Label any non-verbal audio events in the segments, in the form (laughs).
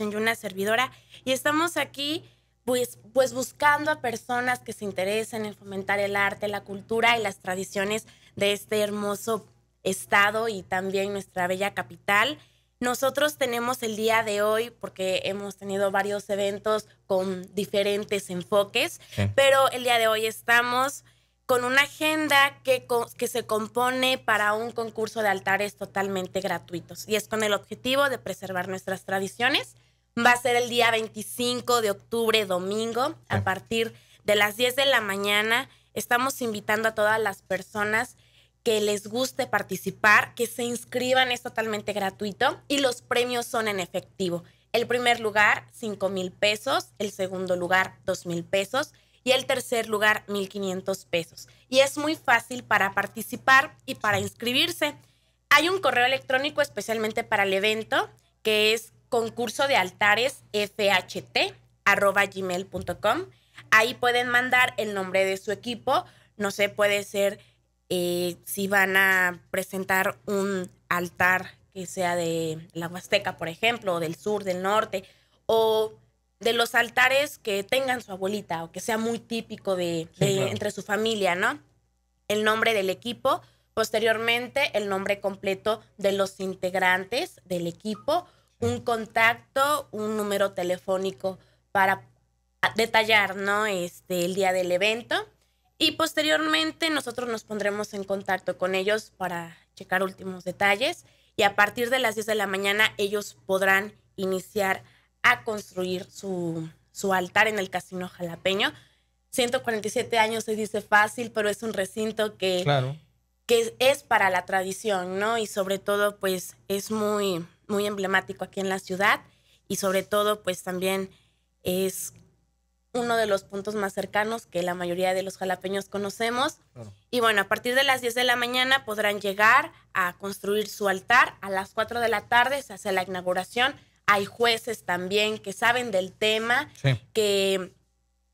y una servidora. Y estamos aquí pues, pues buscando a personas que se interesen en fomentar el arte, la cultura y las tradiciones de este hermoso estado y también nuestra bella capital. Nosotros tenemos el día de hoy, porque hemos tenido varios eventos con diferentes enfoques, pero el día de hoy estamos con una agenda que, se compone para un concurso de altares totalmente gratuitos y es con el objetivo de preservar nuestras tradiciones. Va a ser el día 25 de octubre, domingo, a ah. partir de las 10 de la mañana. Estamos invitando a todas las personas que les guste participar, que se inscriban, es totalmente gratuito y los premios son en efectivo. El primer lugar, 5 mil pesos, el segundo lugar, 2 mil pesos, y el tercer lugar 1.500 pesos. Y es muy fácil para participar y para inscribirse. Hay un correo electrónico especialmente para el evento que es concurso de altares Ahí pueden mandar el nombre de su equipo. No sé, puede ser eh, si van a presentar un altar que sea de la Huasteca, por ejemplo, o del sur, del norte, o de los altares que tengan su abuelita o que sea muy típico de, entre su familia, ¿no? El nombre del equipo, posteriormente el nombre completo de los integrantes del equipo, un contacto, un número telefónico para detallar, ¿no? Este, el día del evento y posteriormente nosotros nos pondremos en contacto con ellos para checar últimos detalles y a partir de las 10 de la mañana ellos podrán iniciar a construir su, altar en el Casino Jalapeño. 147 años se dice fácil, pero es un recinto que, que es para la tradición, ¿no? Y sobre todo, pues es muy, muy emblemático aquí en la ciudad y sobre todo, pues también es uno de los puntos más cercanos que la mayoría de los jalapeños conocemos. Y bueno, a partir de las 10 de la mañana podrán llegar a construir su altar. A las 4 de la tarde se hace la inauguración hay jueces también que saben del tema, que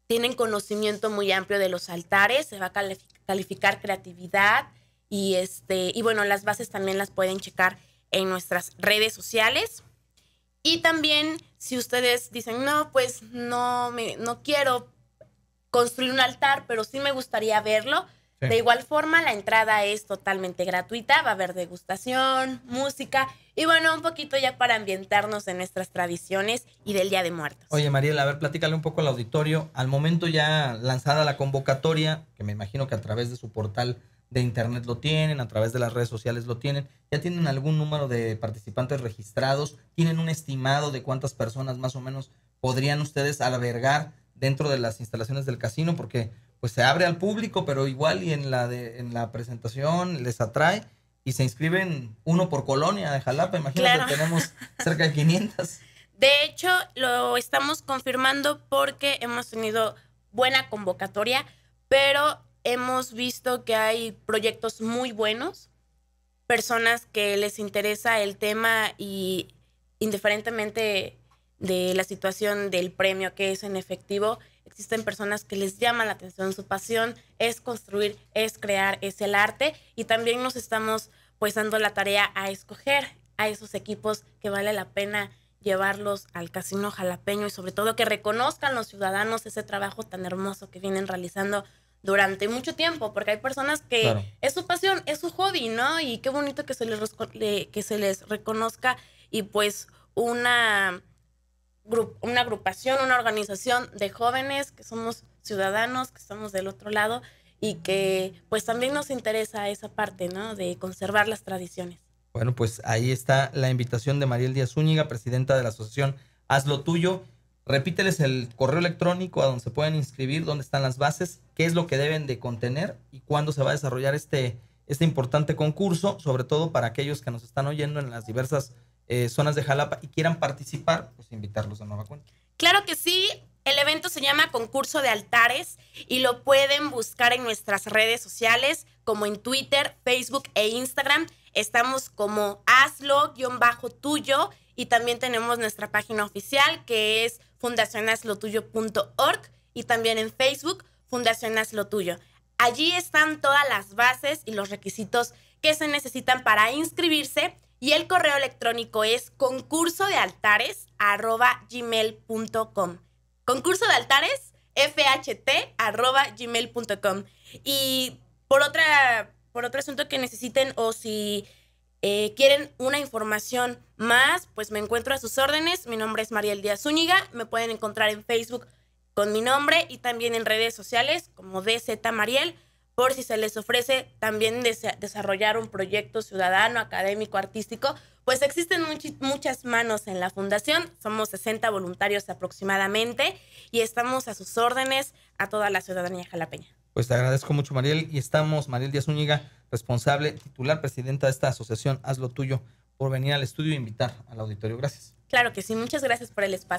tienen conocimiento muy amplio de los altares, se va a calificar creatividad y este y bueno, las bases también las pueden checar en nuestras redes sociales. Y también si ustedes dicen, "No, pues no me no quiero construir un altar, pero sí me gustaría verlo", de igual forma, la entrada es totalmente gratuita, va a haber degustación, música y bueno, un poquito ya para ambientarnos en nuestras tradiciones y del Día de Muertos. Oye, Mariela, a ver, platícale un poco al auditorio. Al momento ya lanzada la convocatoria, que me imagino que a través de su portal de internet lo tienen, a través de las redes sociales lo tienen, ya tienen algún número de participantes registrados, tienen un estimado de cuántas personas más o menos podrían ustedes albergar dentro de las instalaciones del casino porque pues se abre al público, pero igual y en la, de, en la presentación les atrae y se inscriben uno por colonia de Jalapa, imagínate, que tenemos cerca de 500. (laughs) De hecho, lo estamos confirmando porque hemos tenido buena convocatoria, pero hemos visto que hay proyectos muy buenos, personas que les interesa el tema y indiferentemente de la situación del premio que es en efectivo, existen personas que les llama la atención, su pasión es construir, es crear, es el arte y también nos estamos pues dando la tarea a escoger a esos equipos que vale la pena llevarlos al casino jalapeño y sobre todo que reconozcan los ciudadanos ese trabajo tan hermoso que vienen realizando durante mucho tiempo, porque hay personas que es su pasión, es su hobby, ¿no? Y qué bonito que se les, que se les reconozca y pues una una agrupación, una organización de jóvenes que somos ciudadanos, que estamos del otro lado y que pues también nos interesa esa parte, ¿no? De conservar las tradiciones. Bueno, pues ahí está la invitación de Mariel Díaz Zúñiga, presidenta de la asociación Hazlo Tuyo. Repíteles el correo electrónico a donde se pueden inscribir, dónde están las bases, qué es lo que deben de contener y cuándo se va a desarrollar este, este importante concurso, sobre todo para aquellos que nos están oyendo en las diversas eh, zonas de Jalapa y quieran participar, pues invitarlos a nueva cuenta. Claro que sí. El evento se llama Concurso de Altares y lo pueden buscar en nuestras redes sociales como en Twitter, Facebook e Instagram. Estamos como hazlo-tuyo y también tenemos nuestra página oficial que es fundacionhazlotuyo.org y también en Facebook Fundación Tuyo. Allí están todas las bases y los requisitos que se necesitan para inscribirse y el correo electrónico es concurso de altares gmail.com. Concurso de altares fht Y por, otra, por otro asunto que necesiten o si eh, quieren una información más, pues me encuentro a sus órdenes. Mi nombre es Mariel Díaz Zúñiga. Me pueden encontrar en Facebook con mi nombre y también en redes sociales como DZ Mariel por si se les ofrece también desarrollar un proyecto ciudadano, académico, artístico, pues existen muchas manos en la fundación, somos 60 voluntarios aproximadamente y estamos a sus órdenes a toda la ciudadanía jalapeña. Pues te agradezco mucho, Mariel, y estamos, Mariel Díaz Úñiga, responsable, titular, presidenta de esta asociación, haz lo Tuyo, por venir al estudio e invitar al auditorio. Gracias. Claro que sí, muchas gracias por el espacio.